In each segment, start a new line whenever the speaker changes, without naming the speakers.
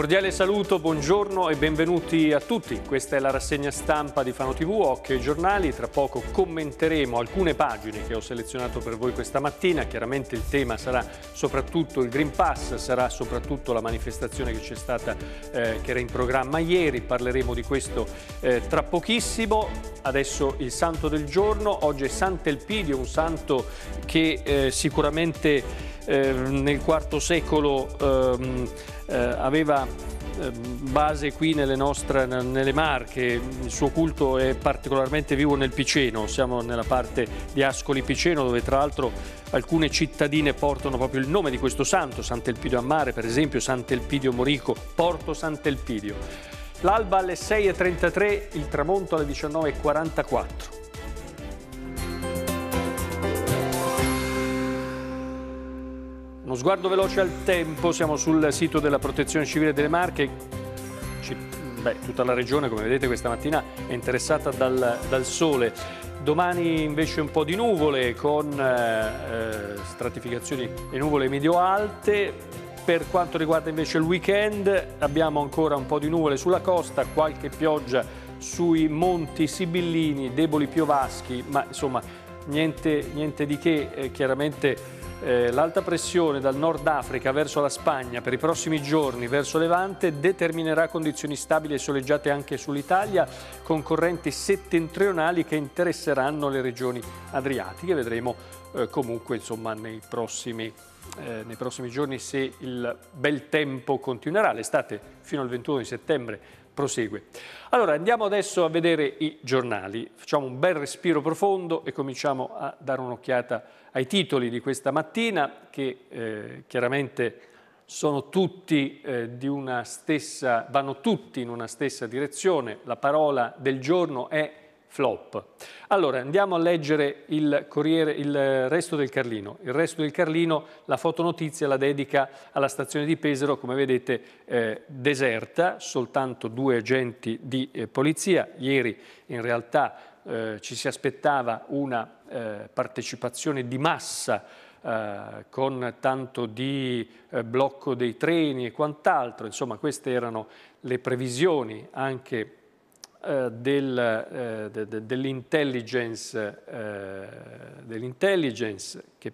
Cordiale saluto, buongiorno e benvenuti a tutti. Questa è la rassegna stampa di Fano TV, Occhio ai giornali. Tra poco commenteremo alcune pagine che ho selezionato per voi questa mattina. Chiaramente il tema sarà soprattutto il Green Pass, sarà soprattutto la manifestazione che c'è stata, eh, che era in programma ieri. Parleremo di questo eh, tra pochissimo. Adesso il santo del giorno. Oggi è Sant'Elpidio, un santo che eh, sicuramente eh, nel IV secolo ehm, eh, aveva ehm, base qui nelle, nostre, nelle Marche, il suo culto è particolarmente vivo nel Piceno, siamo nella parte di Ascoli Piceno dove tra l'altro alcune cittadine portano proprio il nome di questo santo, Sant'Elpidio a Mare per esempio, Sant'Elpidio Morico, Porto Sant'Elpidio. L'alba alle 6.33, il tramonto alle 19.44. Uno sguardo veloce al tempo, siamo sul sito della Protezione Civile delle Marche. Beh, tutta la regione, come vedete, questa mattina è interessata dal, dal sole. Domani invece un po' di nuvole con eh, eh, stratificazioni e nuvole medio-alte. Per quanto riguarda invece il weekend abbiamo ancora un po' di nuvole sulla costa, qualche pioggia sui monti sibillini, deboli piovaschi, ma insomma niente, niente di che, eh, chiaramente eh, l'alta pressione dal Nord Africa verso la Spagna per i prossimi giorni verso Levante determinerà condizioni stabili e soleggiate anche sull'Italia con correnti settentrionali che interesseranno le regioni adriatiche. Vedremo eh, comunque insomma, nei, prossimi, eh, nei prossimi giorni se il bel tempo continuerà. L'estate fino al 21 settembre prosegue. Allora andiamo adesso a vedere i giornali, facciamo un bel respiro profondo e cominciamo a dare un'occhiata ai titoli di questa mattina che eh, chiaramente sono tutti, eh, di una stessa, vanno tutti in una stessa direzione, la parola del giorno è flop. Allora andiamo a leggere il, Corriere, il resto del Carlino. Il resto del Carlino, la fotonotizia la dedica alla stazione di Pesaro, come vedete eh, deserta, soltanto due agenti di eh, polizia. Ieri in realtà eh, ci si aspettava una eh, partecipazione di massa Uh, con tanto di uh, blocco dei treni e quant'altro, insomma queste erano le previsioni anche eh, del, eh, de, dell'intelligence, eh, dell che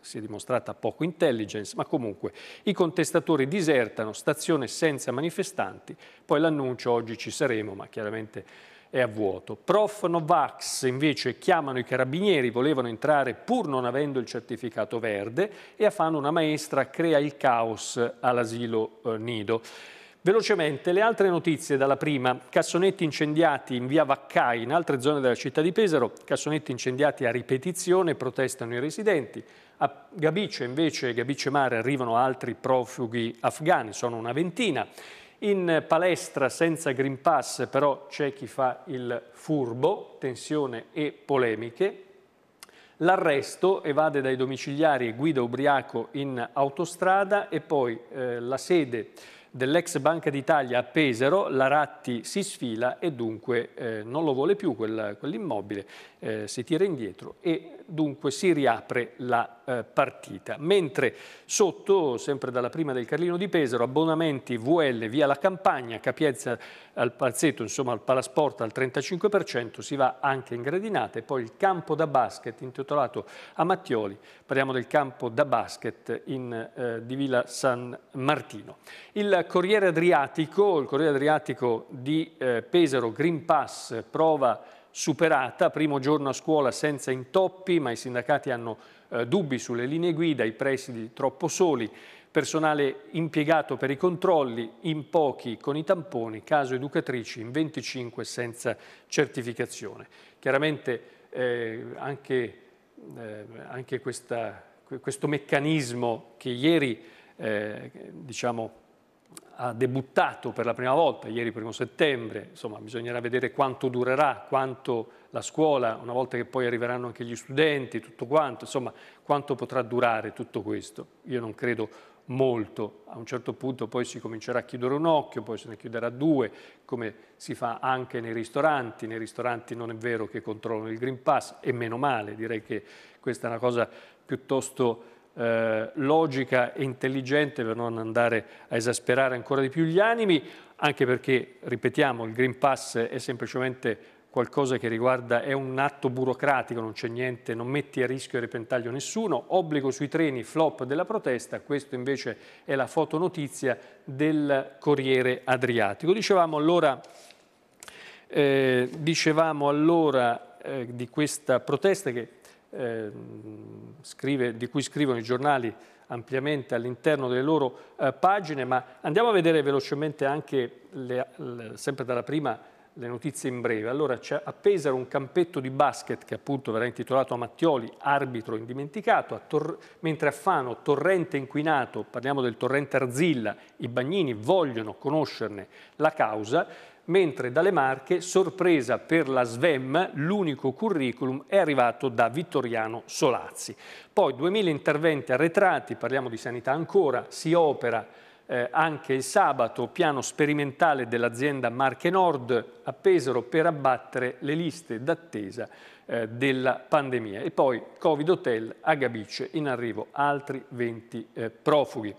si è dimostrata poco intelligence, ma comunque i contestatori disertano, stazione senza manifestanti, poi l'annuncio oggi ci saremo, ma chiaramente è a vuoto. Prof Novax invece chiamano i carabinieri, volevano entrare pur non avendo il certificato verde e a Fano una maestra crea il caos all'asilo eh, nido. Velocemente le altre notizie dalla prima, cassonetti incendiati in via Vaccai, in altre zone della città di Pesaro, cassonetti incendiati a ripetizione, protestano i residenti. A Gabice invece, Gabice Mare, arrivano altri profughi afghani, sono una ventina. In palestra senza Green Pass però c'è chi fa il furbo, tensione e polemiche. L'arresto evade dai domiciliari e guida ubriaco in autostrada e poi eh, la sede dell'ex Banca d'Italia a Pesaro, la Ratti si sfila e dunque eh, non lo vuole più quell'immobile eh, si tira indietro e dunque si riapre la eh, partita. Mentre sotto, sempre dalla prima del Carlino di Pesaro, abbonamenti VL via la campagna, capienza al palazzetto, insomma al palasport al 35%, si va anche in gradinate, poi il campo da basket intitolato a Mattioli, parliamo del campo da basket in, eh, di Villa San Martino. Il Corriere Adriatico, il Corriere Adriatico di eh, Pesaro Green Pass prova superata, primo giorno a scuola senza intoppi, ma i sindacati hanno eh, dubbi sulle linee guida, i presidi troppo soli, personale impiegato per i controlli, in pochi con i tamponi, caso educatrici in 25 senza certificazione. Chiaramente eh, anche, eh, anche questa, questo meccanismo che ieri eh, diciamo, ha debuttato per la prima volta ieri primo settembre, insomma bisognerà vedere quanto durerà, quanto la scuola, una volta che poi arriveranno anche gli studenti, tutto quanto, insomma quanto potrà durare tutto questo. Io non credo molto, a un certo punto poi si comincerà a chiudere un occhio, poi se ne chiuderà due, come si fa anche nei ristoranti, nei ristoranti non è vero che controllano il Green Pass e meno male, direi che questa è una cosa piuttosto eh, logica e intelligente per non andare a esasperare ancora di più gli animi, anche perché, ripetiamo, il Green Pass è semplicemente qualcosa che riguarda, è un atto burocratico, non c'è niente, non metti a rischio e repentaglio nessuno, obbligo sui treni, flop della protesta, questa invece è la fotonotizia del Corriere Adriatico. Dicevamo allora, eh, dicevamo allora eh, di questa protesta che eh, scrive, di cui scrivono i giornali ampiamente all'interno delle loro eh, pagine, ma andiamo a vedere velocemente anche, le, le, sempre dalla prima, le notizie in breve. Allora c'è a Pesaro un campetto di basket che appunto verrà intitolato a Mattioli, arbitro indimenticato, a mentre a Fano, torrente inquinato, parliamo del torrente Arzilla, i bagnini vogliono conoscerne la causa, mentre dalle Marche, sorpresa per la SVEM, l'unico curriculum è arrivato da Vittoriano Solazzi. Poi 2000 interventi arretrati, parliamo di sanità ancora, si opera eh, anche il sabato piano sperimentale dell'azienda Marche Nord a Pesaro per abbattere le liste d'attesa eh, della pandemia. E poi Covid Hotel a Gabice, in arrivo altri 20 eh, profughi.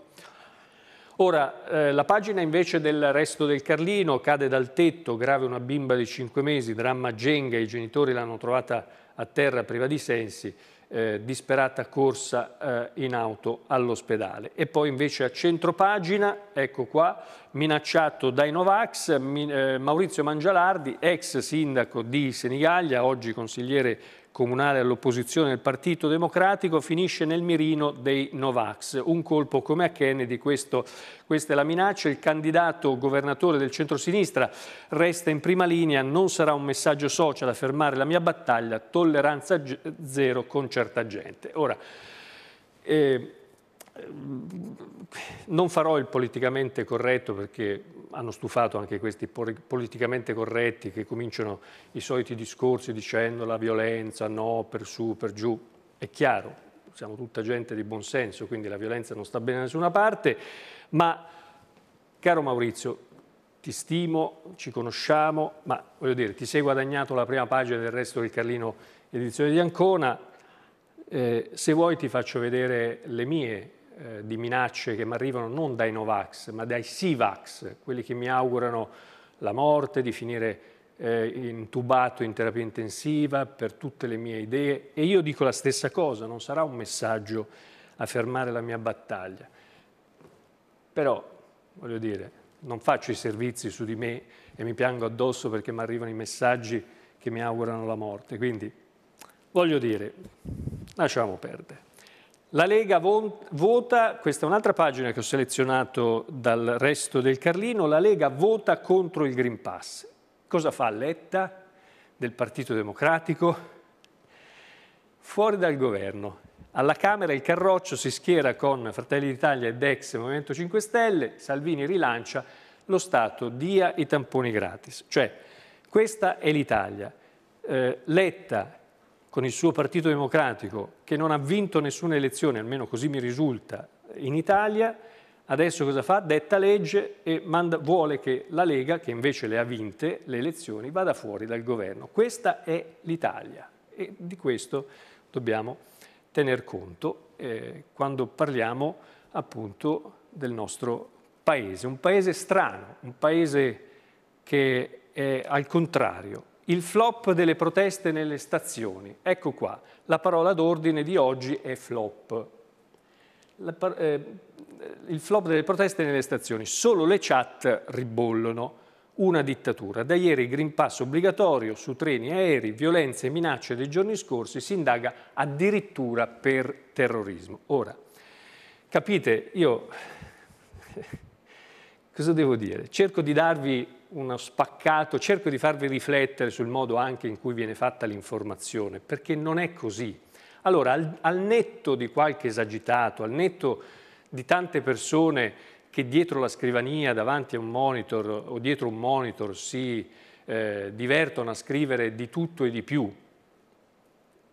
Ora, eh, la pagina invece del resto del Carlino, cade dal tetto, grave una bimba di 5 mesi, dramma Genga, i genitori l'hanno trovata a terra priva di sensi, eh, disperata corsa eh, in auto all'ospedale. E poi invece a pagina, ecco qua, minacciato dai Novax, mi, eh, Maurizio Mangialardi, ex sindaco di Senigallia, oggi consigliere comunale all'opposizione del Partito Democratico, finisce nel mirino dei Novax. Un colpo come a Kennedy, questo, questa è la minaccia. Il candidato governatore del centrosinistra resta in prima linea, non sarà un messaggio social a fermare la mia battaglia, tolleranza zero con certa gente. Ora, eh, non farò il politicamente corretto perché hanno stufato anche questi politicamente corretti che cominciano i soliti discorsi dicendo la violenza, no, per su, per giù. È chiaro, siamo tutta gente di buon senso, quindi la violenza non sta bene da nessuna parte, ma caro Maurizio, ti stimo, ci conosciamo, ma voglio dire, ti sei guadagnato la prima pagina del resto del Carlino Edizione di Ancona, eh, se vuoi ti faccio vedere le mie eh, di minacce che mi arrivano non dai Novax, ma dai Sivax, quelli che mi augurano la morte, di finire eh, intubato in terapia intensiva per tutte le mie idee. E io dico la stessa cosa, non sarà un messaggio a fermare la mia battaglia. Però, voglio dire, non faccio i servizi su di me e mi piango addosso perché mi arrivano i messaggi che mi augurano la morte. Quindi, voglio dire, lasciamo perdere. La Lega vota, questa è un'altra pagina che ho selezionato dal resto del Carlino, la Lega vota contro il Green Pass. Cosa fa Letta del Partito Democratico? Fuori dal governo. Alla Camera il Carroccio si schiera con Fratelli d'Italia ed ex Movimento 5 Stelle, Salvini rilancia, lo Stato dia i tamponi gratis. Cioè, questa è l'Italia. Eh, Letta con il suo Partito Democratico, che non ha vinto nessuna elezione, almeno così mi risulta, in Italia, adesso cosa fa? Detta legge e manda, vuole che la Lega, che invece le ha vinte le elezioni, vada fuori dal governo. Questa è l'Italia e di questo dobbiamo tener conto eh, quando parliamo appunto del nostro paese, un paese strano, un paese che è al contrario il flop delle proteste nelle stazioni. Ecco qua, la parola d'ordine di oggi è flop. La, eh, il flop delle proteste nelle stazioni. Solo le chat ribollono. Una dittatura. Da ieri il Green Pass obbligatorio su treni, aerei, violenze e minacce dei giorni scorsi si indaga addirittura per terrorismo. Ora, capite, io Cosa devo dire? Cerco di darvi uno spaccato, cerco di farvi riflettere sul modo anche in cui viene fatta l'informazione, perché non è così. Allora, al, al netto di qualche esagitato, al netto di tante persone che dietro la scrivania, davanti a un monitor o dietro un monitor si eh, divertono a scrivere di tutto e di più,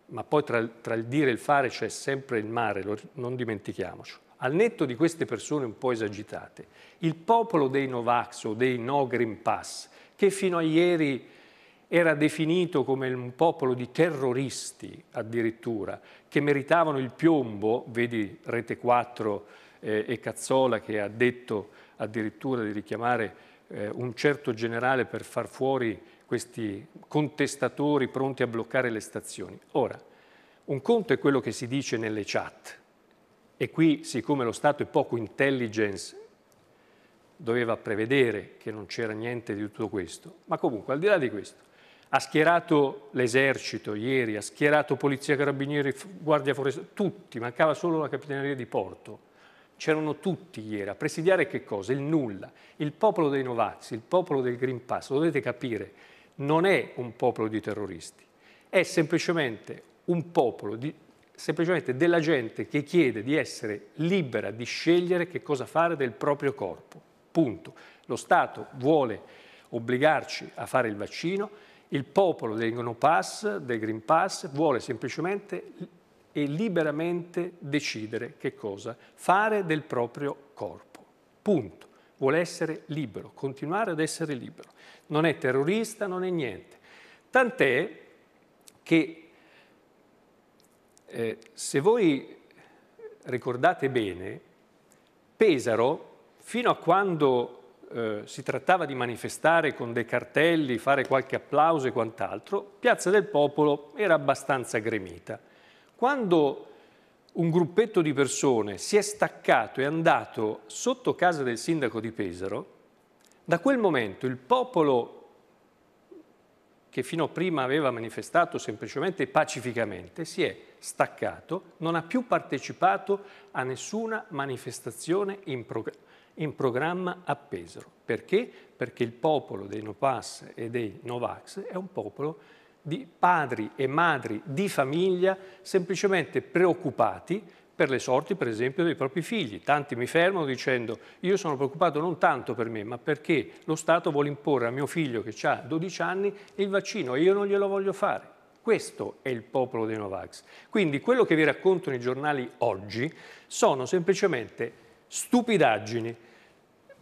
ma poi tra, tra il dire e il fare c'è sempre il mare, lo, non dimentichiamoci. Al netto di queste persone un po' esagitate, il popolo dei Novax o dei No Green Pass, che fino a ieri era definito come un popolo di terroristi addirittura, che meritavano il piombo, vedi Rete 4 eh, e Cazzola che ha detto addirittura di richiamare eh, un certo generale per far fuori questi contestatori pronti a bloccare le stazioni. Ora, un conto è quello che si dice nelle chat, e qui, siccome lo Stato è poco intelligence, doveva prevedere che non c'era niente di tutto questo. Ma comunque, al di là di questo, ha schierato l'esercito ieri, ha schierato polizia, carabinieri, guardia forestale, tutti, mancava solo la capitaneria di porto. C'erano tutti ieri a presidiare che cosa? Il nulla. Il popolo dei Novazzi, il popolo del Green Pass, lo dovete capire, non è un popolo di terroristi, è semplicemente un popolo di semplicemente della gente che chiede di essere libera di scegliere che cosa fare del proprio corpo. Punto. Lo Stato vuole obbligarci a fare il vaccino, il popolo del No Pass, del Green Pass, vuole semplicemente e liberamente decidere che cosa fare del proprio corpo. Punto. Vuole essere libero, continuare ad essere libero. Non è terrorista, non è niente. Tant'è che eh, se voi ricordate bene, Pesaro, fino a quando eh, si trattava di manifestare con dei cartelli, fare qualche applauso e quant'altro, Piazza del Popolo era abbastanza gremita. Quando un gruppetto di persone si è staccato e è andato sotto casa del sindaco di Pesaro, da quel momento il popolo che fino a prima aveva manifestato semplicemente pacificamente si è staccato, non ha più partecipato a nessuna manifestazione in, prog in programma a Pesaro. Perché? Perché il popolo dei Nopas e dei Novax è un popolo di padri e madri di famiglia semplicemente preoccupati per le sorti, per esempio, dei propri figli. Tanti mi fermano dicendo io sono preoccupato non tanto per me, ma perché lo Stato vuole imporre a mio figlio che ha 12 anni il vaccino e io non glielo voglio fare. Questo è il popolo dei Novax. Quindi quello che vi raccontano i giornali oggi sono semplicemente stupidaggini.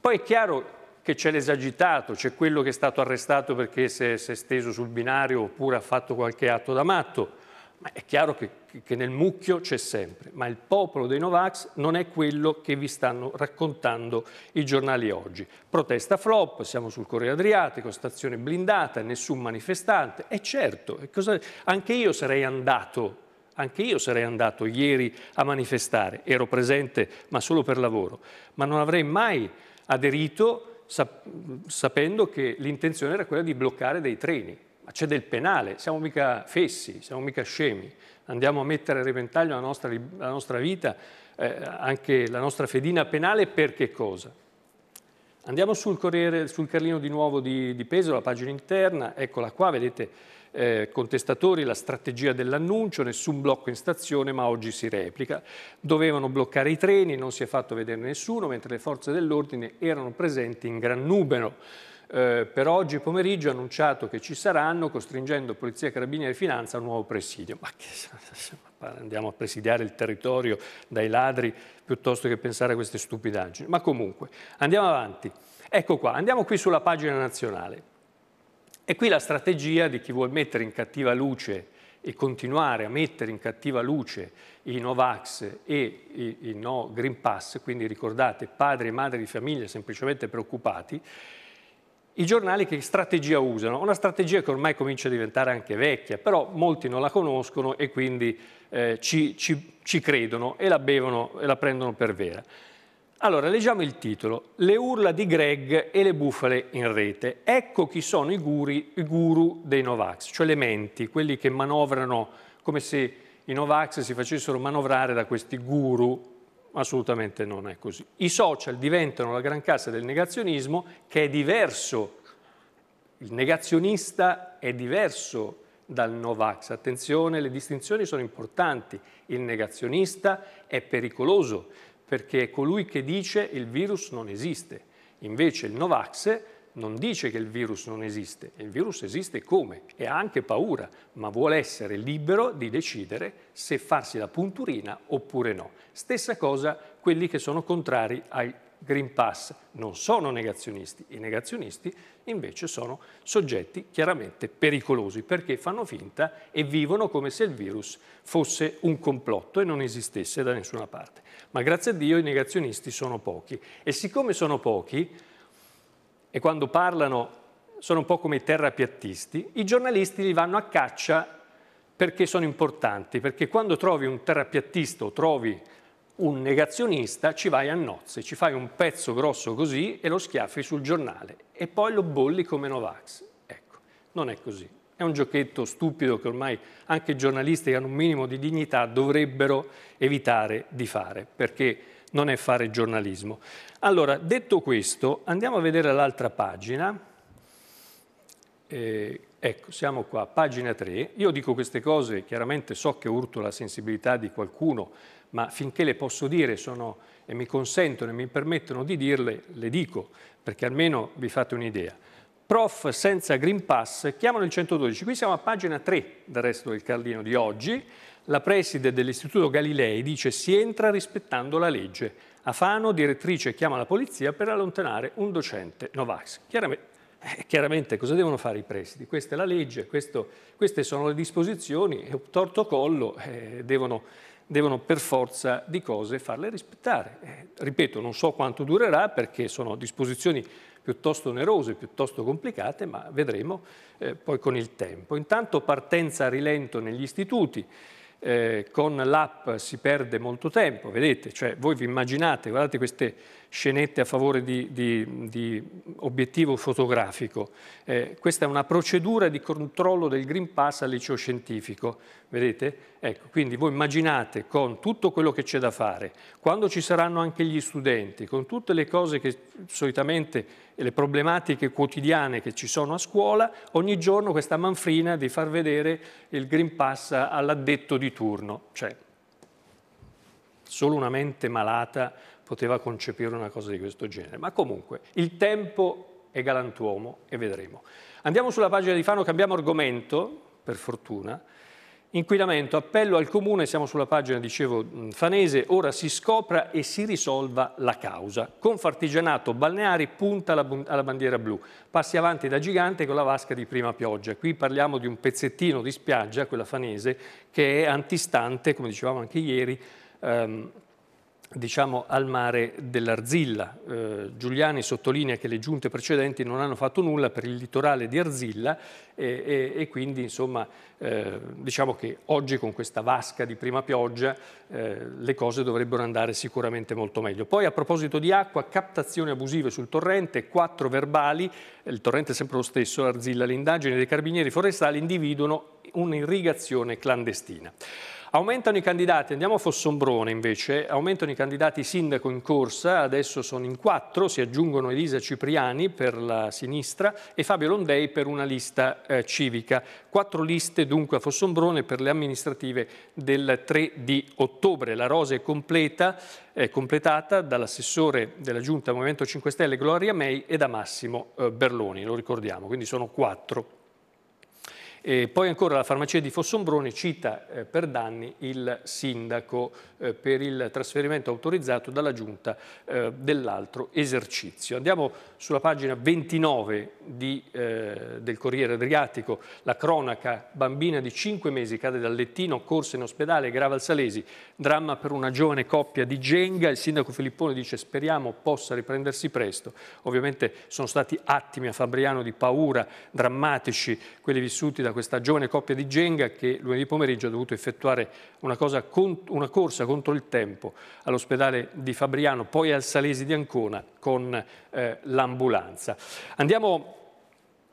Poi è chiaro che c'è l'esagitato, c'è quello che è stato arrestato perché si è, si è steso sul binario oppure ha fatto qualche atto da matto, ma è chiaro che, che nel mucchio c'è sempre, ma il popolo dei Novax non è quello che vi stanno raccontando i giornali oggi. Protesta flop, siamo sul Corriere Adriatico, stazione blindata, nessun manifestante. E certo, cosa, anche io sarei andato anche io sarei andato ieri a manifestare, ero presente ma solo per lavoro, ma non avrei mai aderito sapendo che l'intenzione era quella di bloccare dei treni ma c'è del penale, siamo mica fessi, siamo mica scemi, andiamo a mettere a repentaglio la nostra, la nostra vita, eh, anche la nostra fedina penale per che cosa? Andiamo sul, Corriere, sul Carlino di nuovo di, di Peso, la pagina interna, eccola qua, vedete eh, contestatori, la strategia dell'annuncio, nessun blocco in stazione ma oggi si replica. Dovevano bloccare i treni, non si è fatto vedere nessuno, mentre le forze dell'ordine erano presenti in gran numero eh, per oggi pomeriggio ha annunciato che ci saranno, costringendo Polizia, Carabinieri e Finanza a un nuovo presidio. Ma che, andiamo a presidiare il territorio dai ladri piuttosto che pensare a queste stupidaggini. Ma comunque, andiamo avanti. Ecco qua, andiamo qui sulla pagina nazionale. E qui la strategia di chi vuole mettere in cattiva luce e continuare a mettere in cattiva luce i Novax e i, i no Green Pass, quindi ricordate padri e madri di famiglia semplicemente preoccupati, i giornali che strategia usano? Una strategia che ormai comincia a diventare anche vecchia, però molti non la conoscono e quindi eh, ci, ci, ci, credono e la bevono e la prendono per vera. Allora, leggiamo il titolo. Le urla di Greg e le bufale in rete. Ecco chi sono i, guri, i guru dei Novax, cioè le menti, quelli che manovrano come se i Novax si facessero manovrare da questi guru assolutamente non è così. I social diventano la gran cassa del negazionismo che è diverso, il negazionista è diverso dal Novax. Attenzione, le distinzioni sono importanti. Il negazionista è pericoloso perché è colui che dice il virus non esiste. Invece il Novax non dice che il virus non esiste, il virus esiste come e ha anche paura, ma vuole essere libero di decidere se farsi la punturina oppure no. Stessa cosa quelli che sono contrari ai Green Pass non sono negazionisti, i negazionisti invece sono soggetti chiaramente pericolosi perché fanno finta e vivono come se il virus fosse un complotto e non esistesse da nessuna parte. Ma grazie a Dio i negazionisti sono pochi e siccome sono pochi e quando parlano sono un po' come i terrapiattisti, i giornalisti li vanno a caccia perché sono importanti, perché quando trovi un terrapiattista o trovi un negazionista ci vai a nozze, ci fai un pezzo grosso così e lo schiaffi sul giornale e poi lo bolli come Novax. Ecco, non è così. È un giochetto stupido che ormai anche i giornalisti che hanno un minimo di dignità dovrebbero evitare di fare, perché non è fare giornalismo. Allora, detto questo, andiamo a vedere l'altra pagina. Eh, ecco, siamo qua, pagina 3. Io dico queste cose, chiaramente so che urto la sensibilità di qualcuno, ma finché le posso dire sono, e mi consentono e mi permettono di dirle, le dico, perché almeno vi fate un'idea. Prof senza Green Pass chiamano il 112. Qui siamo a pagina 3 del resto del Carlino di oggi. La preside dell'Istituto Galilei dice si entra rispettando la legge. Afano, direttrice, chiama la polizia per allontanare un docente Novax. Chiaramente, eh, chiaramente cosa devono fare i presidi? Questa è la legge, questo, queste sono le disposizioni e torto collo eh, devono, devono, per forza di cose farle rispettare. Eh, ripeto, non so quanto durerà perché sono disposizioni piuttosto onerose, piuttosto complicate, ma vedremo eh, poi con il tempo. Intanto partenza a rilento negli istituti, eh, con l'app si perde molto tempo, vedete, cioè voi vi immaginate, guardate queste scenette a favore di, di, di obiettivo fotografico, eh, questa è una procedura di controllo del Green Pass al liceo scientifico, vedete? Ecco, quindi voi immaginate con tutto quello che c'è da fare, quando ci saranno anche gli studenti, con tutte le cose che solitamente le problematiche quotidiane che ci sono a scuola, ogni giorno questa manfrina di far vedere il Green Pass all'addetto di turno. Cioè, solo una mente malata poteva concepire una cosa di questo genere. Ma comunque, il tempo è galantuomo e vedremo. Andiamo sulla pagina di Fano, cambiamo argomento, per fortuna, Inquinamento, appello al Comune, siamo sulla pagina, dicevo, Fanese, ora si scopra e si risolva la causa. Confartigianato, balneari, punta alla, bandiera blu. Passi avanti da gigante con la vasca di prima pioggia. Qui parliamo di un pezzettino di spiaggia, quella fanese, che è antistante, come dicevamo anche ieri, ehm, diciamo, al mare dell'Arzilla. Eh, Giuliani sottolinea che le giunte precedenti non hanno fatto nulla per il litorale di Arzilla e, e, e quindi insomma, eh, diciamo che oggi con questa vasca di prima pioggia eh, le cose dovrebbero andare sicuramente molto meglio. Poi a proposito di acqua, captazioni abusive sul torrente, quattro verbali, il torrente è sempre lo stesso, Arzilla, l'indagine dei carabinieri forestali individuano un'irrigazione clandestina. Aumentano i candidati, andiamo a Fossombrone invece, aumentano i candidati sindaco in corsa, adesso sono in quattro, si aggiungono Elisa Cipriani per la sinistra e Fabio Londei per una lista eh, civica. Quattro liste dunque a Fossombrone per le amministrative del 3 di ottobre. La rosa è completa, eh, completata dall'assessore della Giunta Movimento 5 Stelle Gloria May e da Massimo eh, Berloni, lo ricordiamo, quindi sono quattro. E poi ancora la farmacia di Fossombrone cita eh, per danni il sindaco eh, per il trasferimento autorizzato dalla giunta eh, dell'altro esercizio. Andiamo sulla pagina 29 di, eh, del Corriere Adriatico, la cronaca bambina di 5 mesi cade dal lettino, corsa in ospedale, grava al Salesi, dramma per una giovane coppia di Genga, il sindaco Filippone dice speriamo possa riprendersi presto. Ovviamente sono stati attimi a Fabriano di paura, drammatici, quelli vissuti da questa giovane coppia di Genga che lunedì pomeriggio ha dovuto effettuare una, con, una corsa contro il tempo all'ospedale di Fabriano, poi al Salesi di Ancona con eh, l'ambulanza. Andiamo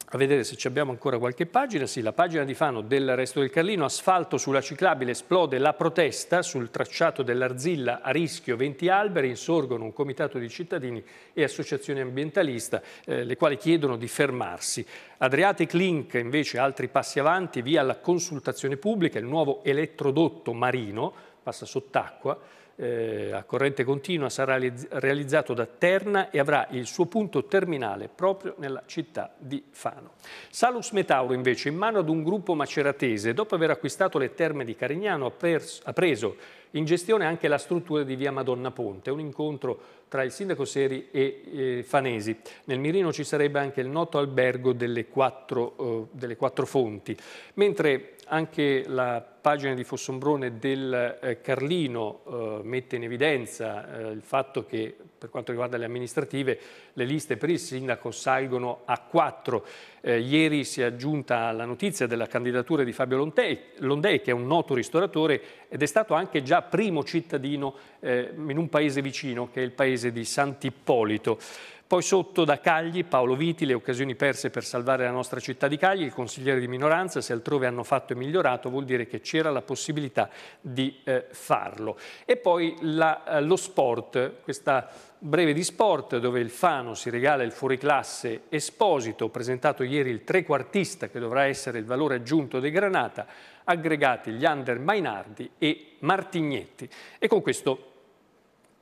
a vedere se abbiamo ancora qualche pagina. Sì, la pagina di Fano del resto del Carlino, asfalto sulla ciclabile, esplode la protesta sul tracciato dell'Arzilla a rischio 20 alberi, insorgono un comitato di cittadini e associazioni ambientaliste, eh, le quali chiedono di fermarsi. Adriatic Link invece altri passi avanti, via la consultazione pubblica, il nuovo elettrodotto marino passa sott'acqua, eh, a corrente continua sarà realizzato da Terna e avrà il suo punto terminale proprio nella città di Fano. Salus Metauro invece in mano ad un gruppo maceratese, dopo aver acquistato le terme di Carignano ha, ha preso in gestione anche la struttura di via Madonna Ponte, un incontro tra il sindaco Seri e eh, Fanesi. Nel mirino ci sarebbe anche il noto albergo delle quattro, eh, delle quattro fonti, mentre anche la pagina di Fossombrone del eh, Carlino eh, mette in evidenza eh, il fatto che per quanto riguarda le amministrative, le liste per il sindaco salgono a quattro. Eh, ieri si è aggiunta la notizia della candidatura di Fabio Londei, Londei, che è un noto ristoratore ed è stato anche già primo cittadino eh, in un paese vicino, che è il paese di Sant'Ippolito. Poi sotto da Cagli, Paolo Viti, le occasioni perse per salvare la nostra città di Cagli, il consigliere di minoranza, se altrove hanno fatto e migliorato vuol dire che c'era la possibilità di eh, farlo. E poi la, eh, lo sport, questa breve di sport dove il Fano si regala il fuoriclasse Esposito, presentato ieri il trequartista che dovrà essere il valore aggiunto dei Granata, aggregati gli under Mainardi e Martignetti. E con questo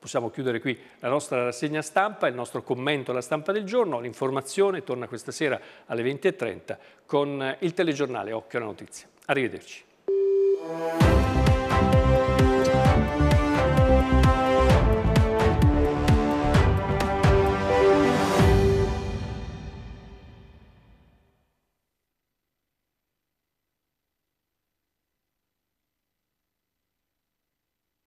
Possiamo chiudere qui la nostra rassegna stampa, il nostro commento alla stampa del giorno. L'informazione torna questa sera alle 20.30 con il telegiornale Occhio alla Notizia. Arrivederci.